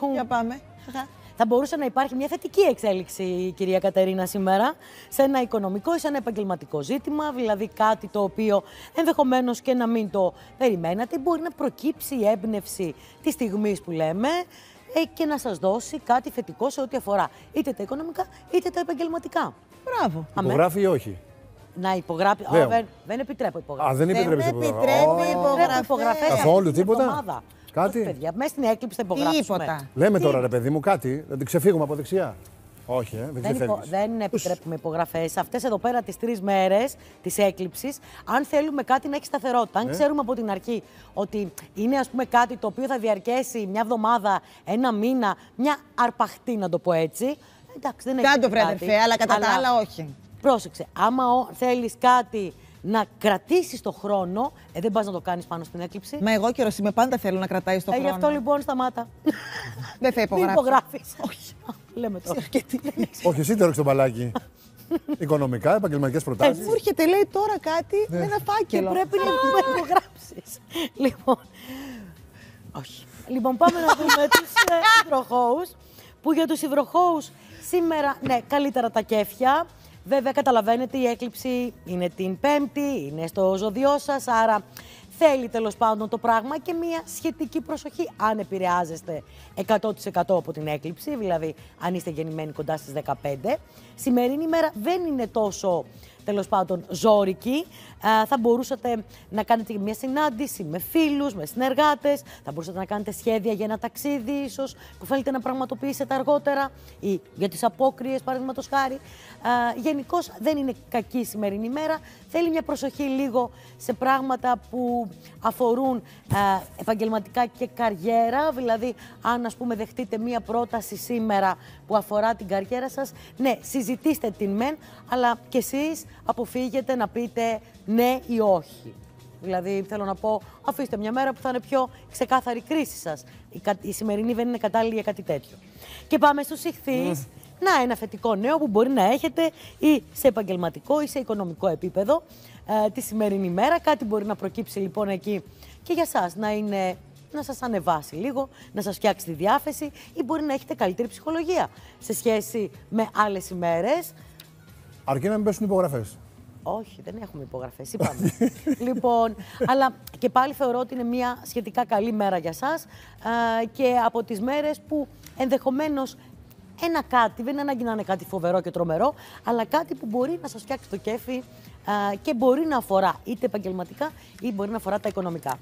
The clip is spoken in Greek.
που. Για πάμε. Θα μπορούσε να υπάρχει μια θετική εξέλιξη, η κυρία Κατερίνα, σήμερα σε ένα οικονομικό ή σε ένα επαγγελματικό ζήτημα, δηλαδή κάτι το οποίο ενδεχομένως και να μην το περιμένατε. Μπορεί να προκύψει η έμπνευση της στιγμής που λέμε ε, και να σας δώσει κάτι θετικό σε ό,τι αφορά είτε τα οικονομικά είτε τα επαγγελματικά. Μπράβο. Υπογράφει ή όχι. Να υπογράφει. Δεν, δεν επιτρέπω υπογραφή. Α, δεν επιτρέπει υπογραφή. Δεν επιτρέπει υπογραφή. Καθόλου τίποτα. Κάτι. Παιδιά, μέσα στην έκλειψη θα υπογράψουμε. Τίποτα. Λέμε τώρα ρε παιδί μου κάτι, να την ξεφύγουμε από δεξιά. Όχι, ε, δεν, υπο, δεν επιτρέπουμε υπογραφές. Αυτές εδώ πέρα τις τρεις μέρες της έκλειψη, αν θέλουμε κάτι να έχει σταθερότητα, αν ναι. ξέρουμε από την αρχή ότι είναι ας πούμε, κάτι το οποίο θα διαρκέσει μια εβδομάδα, ένα μήνα, μια αρπαχτή να το πω έτσι. Εντάξει, δεν έχει. Κάντο, βρε αλλά κατά αλλά... τα άλλα όχι. Πρόσεξε. Άμα θέλεις κάτι να κρατήσεις το χρόνο. Ε, δεν πας να το κάνεις πάνω στην έκλειψη. Μα εγώ καιρός με πάντα θέλω να κρατάει το ε, χρόνο. Γι' αυτό λοιπόν σταμάτα. δεν θα υπογράψει. Δεν υπογράφεις. Όχι. Λέμε τώρα. Όχι, εσύ τώρα το μπαλάκι. Οικονομικά, επαγγελματικές προτάσεις. Ε, μου έρχεται, λέει τώρα κάτι με ναι. ένα φάκελο. Πρέπει να υπογράψεις. Λοιπόν. Όχι. Λοιπόν, πάμε να δούμε τους ε, υδροχώους. Που για τους υδροχώους σήμερα, ναι, καλύτερα τα κέφια. Βέβαια, καταλαβαίνετε, η έκλειψη είναι την Πέμπτη, είναι στο ζωδιό σας, άρα θέλει τέλος πάντων το πράγμα και μια σχετική προσοχή. Αν επηρεάζεστε 100% από την έκλειψη, δηλαδή αν είστε γεννημένοι κοντά στις 15, σημερινή ημέρα δεν είναι τόσο τέλος πάντων ζώρικη. Ε, θα μπορούσατε να κάνετε μια συνάντηση με φίλους, με συνεργάτες, θα μπορούσατε να κάνετε σχέδια για ένα ταξίδι, ίσως που θέλετε να πραγματοποιήσετε αργότερα ή για τις απόκριες, παραδείγματος χάρη. Ε, Γενικώς δεν είναι κακή η σημερινή ημέρα. Θέλει μια προσοχή λίγο σε πράγματα που αφορούν ε, επαγγελματικά και καριέρα. Δηλαδή, αν ας πούμε δεχτείτε μία πρόταση σήμερα που αφορά την καριέρα σας, ναι, συζητήστε την μεν, αλλά κι εσείς αποφύγετε να πείτε ναι ή όχι. Δηλαδή, θέλω να πω, αφήστε μια μέρα που θα είναι πιο ξεκάθαρη η κρίση σας. Η, η σημερινή δεν είναι κατάλληλη για κάτι τέτοιο. Και πάμε στους ηχθείς. Mm. Να, ένα θετικό νέο που μπορεί να έχετε ή σε επαγγελματικό ή σε οικονομικό επίπεδο ε, τη σημερινή μέρα. Κάτι μπορεί να προκύψει λοιπόν εκεί και για σας να είναι να σας ανεβάσει λίγο, να σας φτιάξει τη διάθεση ή μπορεί να έχετε καλύτερη ψυχολογία σε σχέση με άλλες ημέρες. Αρκεί να μην πέσουν υπογραφές. Όχι, δεν έχουμε υπογραφές, είπαμε. λοιπόν, αλλά και πάλι θεωρώ ότι είναι μια σχετικά καλή μέρα για σας και από τις μέρες που ενδεχομένως ένα κάτι, δεν ανάγκη να είναι κάτι φοβερό και τρομερό, αλλά κάτι που μπορεί να σας φτιάξει το κέφι και μπορεί να αφορά είτε επαγγελματικά ή μπορεί να αφορά τα οικονομικά.